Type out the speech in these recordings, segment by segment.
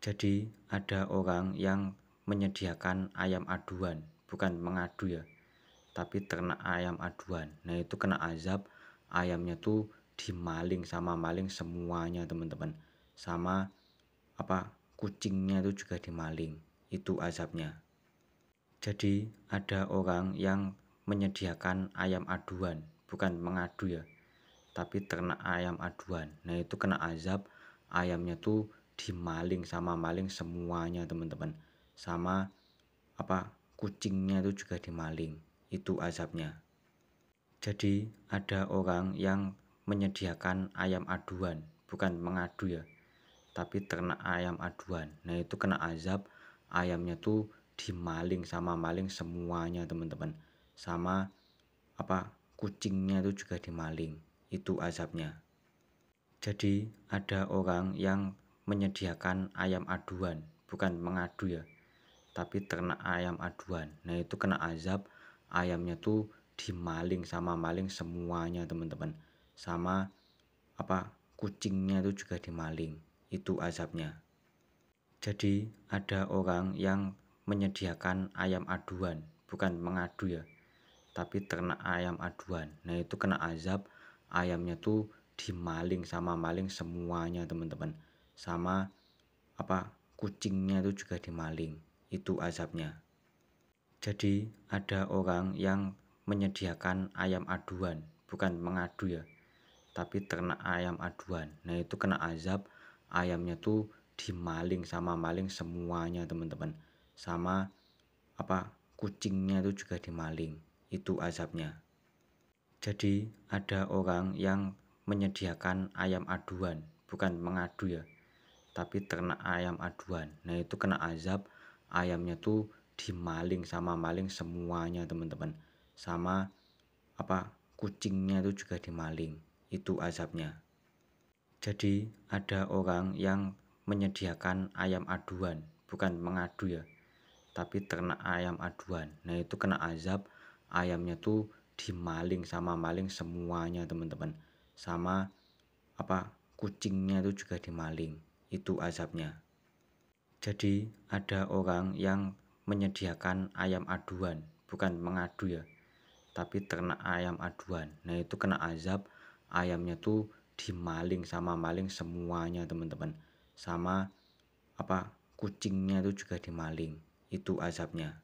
Jadi ada orang yang menyediakan ayam aduan, bukan mengadu ya, tapi ternak ayam aduan. Nah itu kena azab, ayamnya tuh dimaling sama maling semuanya teman-teman, sama apa kucingnya itu juga dimaling, itu azabnya. Jadi ada orang yang menyediakan ayam aduan, bukan mengadu ya, tapi ternak ayam aduan. Nah itu kena azab, ayamnya tuh dimaling sama maling semuanya teman-teman sama apa kucingnya itu juga dimaling itu azabnya jadi ada orang yang menyediakan ayam aduan bukan mengadu ya tapi ternak ayam aduan nah itu kena azab ayamnya tuh dimaling sama maling semuanya teman-teman sama apa kucingnya itu juga dimaling itu azabnya jadi ada orang yang menyediakan ayam aduan, bukan mengadu ya, tapi ternak ayam aduan. Nah itu kena azab, ayamnya tuh dimaling sama maling semuanya teman-teman, sama apa kucingnya itu juga dimaling, itu azabnya. Jadi ada orang yang menyediakan ayam aduan, bukan mengadu ya, tapi ternak ayam aduan. Nah itu kena azab, ayamnya tuh dimaling sama maling semuanya teman-teman sama apa kucingnya itu juga dimaling itu azabnya jadi ada orang yang menyediakan ayam aduan bukan mengadu ya tapi ternak ayam aduan nah itu kena azab ayamnya tuh dimaling sama maling semuanya teman-teman sama apa kucingnya itu juga dimaling itu azabnya jadi ada orang yang menyediakan ayam aduan bukan mengadu ya tapi ternak ayam aduan nah itu kena azab ayamnya tuh dimaling sama maling semuanya teman-teman sama apa kucingnya itu juga dimaling itu azabnya jadi ada orang yang menyediakan ayam aduan bukan mengadu ya tapi ternak ayam aduan nah itu kena azab ayamnya tuh dimaling sama maling semuanya teman-teman sama apa kucingnya itu juga dimaling itu azabnya. Jadi ada orang yang menyediakan ayam aduan, bukan mengadu ya, tapi ternak ayam aduan. Nah itu kena azab, ayamnya tuh dimaling sama maling semuanya teman-teman. Sama apa kucingnya itu juga dimaling, itu azabnya.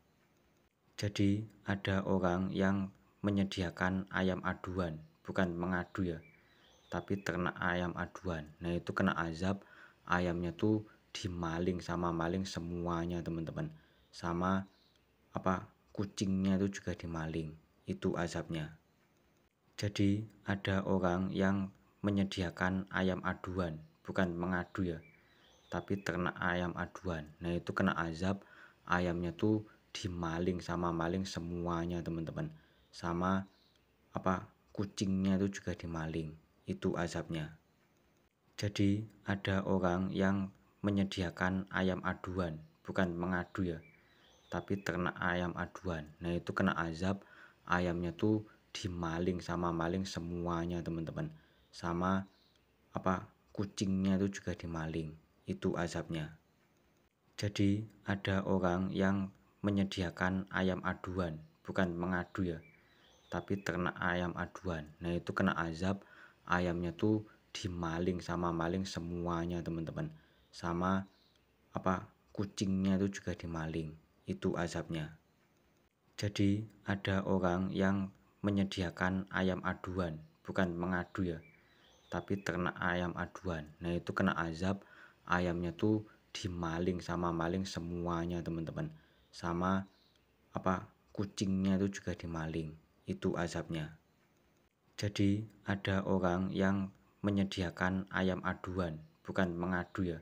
Jadi ada orang yang menyediakan ayam aduan, bukan mengadu ya, tapi ternak ayam aduan. Nah itu kena azab, ayamnya tuh dimaling sama maling semuanya teman-teman sama apa kucingnya itu juga dimaling itu azabnya jadi ada orang yang menyediakan ayam aduan bukan mengadu ya tapi ternak ayam aduan nah itu kena azab ayamnya tuh dimaling sama maling semuanya teman-teman sama apa kucingnya itu juga dimaling itu azabnya jadi ada orang yang menyediakan ayam aduan, bukan mengadu ya, tapi ternak ayam aduan. Nah itu kena azab, ayamnya tuh dimaling sama maling semuanya teman-teman, sama apa kucingnya itu juga dimaling, itu azabnya. Jadi ada orang yang menyediakan ayam aduan, bukan mengadu ya, tapi ternak ayam aduan. Nah itu kena azab, ayamnya tuh dimaling sama maling semuanya teman-teman sama apa kucingnya itu juga dimaling itu azabnya jadi ada orang yang menyediakan ayam aduan bukan mengadu ya tapi ternak ayam aduan nah itu kena azab ayamnya tuh dimaling sama maling semuanya teman-teman sama apa kucingnya itu juga dimaling itu azabnya jadi ada orang yang menyediakan ayam aduan bukan mengadu ya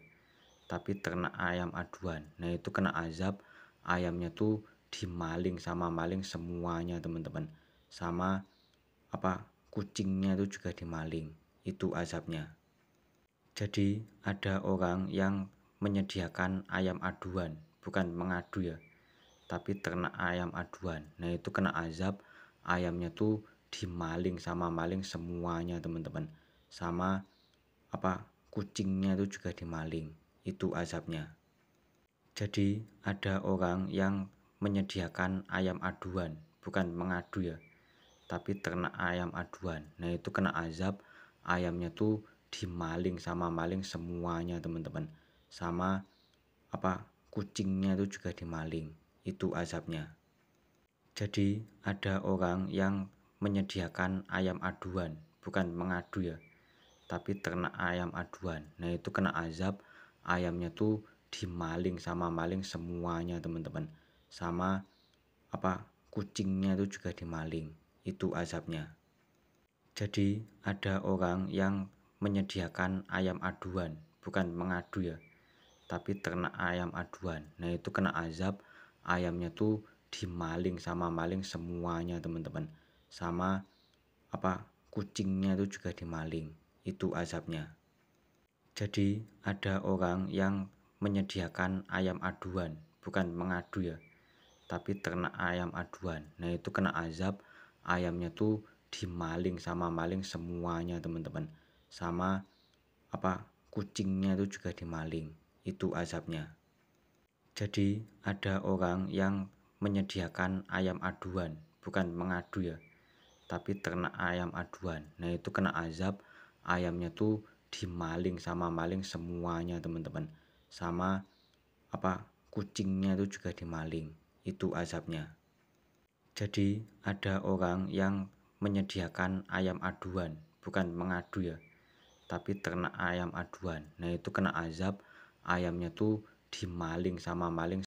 tapi ternak ayam aduan nah itu kena azab ayamnya tuh dimaling sama maling semuanya teman-teman sama apa kucingnya itu juga dimaling itu azabnya jadi ada orang yang menyediakan ayam aduan bukan mengadu ya tapi ternak ayam aduan nah itu kena azab ayamnya tuh dimaling sama maling semuanya teman-teman sama apa kucingnya itu juga dimaling itu azabnya jadi ada orang yang menyediakan ayam aduan bukan mengadu ya tapi ternak ayam aduan nah itu kena azab ayamnya tuh dimaling sama maling semuanya teman-teman sama apa kucingnya itu juga dimaling itu azabnya jadi ada orang yang menyediakan ayam aduan bukan mengadu ya tapi ternak ayam aduan nah itu kena azab ayamnya tuh dimaling sama maling semuanya teman-teman sama apa kucingnya itu juga dimaling itu azabnya jadi ada orang yang menyediakan ayam aduan bukan mengadu ya tapi ternak ayam aduan nah itu kena azab ayamnya tuh dimaling sama maling semuanya teman-teman sama apa kucingnya itu juga dimaling itu azabnya. Jadi ada orang yang menyediakan ayam aduan, bukan mengadu ya, tapi ternak ayam aduan. Nah itu kena azab, ayamnya tuh dimaling sama maling semuanya teman-teman. Sama apa kucingnya itu juga dimaling, itu azabnya. Jadi ada orang yang menyediakan ayam aduan, bukan mengadu ya, tapi ternak ayam aduan. Nah itu kena azab, ayamnya tuh dimaling sama maling semuanya teman-teman sama apa kucingnya itu juga dimaling itu azabnya jadi ada orang yang menyediakan ayam aduan bukan mengadu ya tapi ternak ayam aduan nah itu kena azab ayamnya tuh dimaling sama maling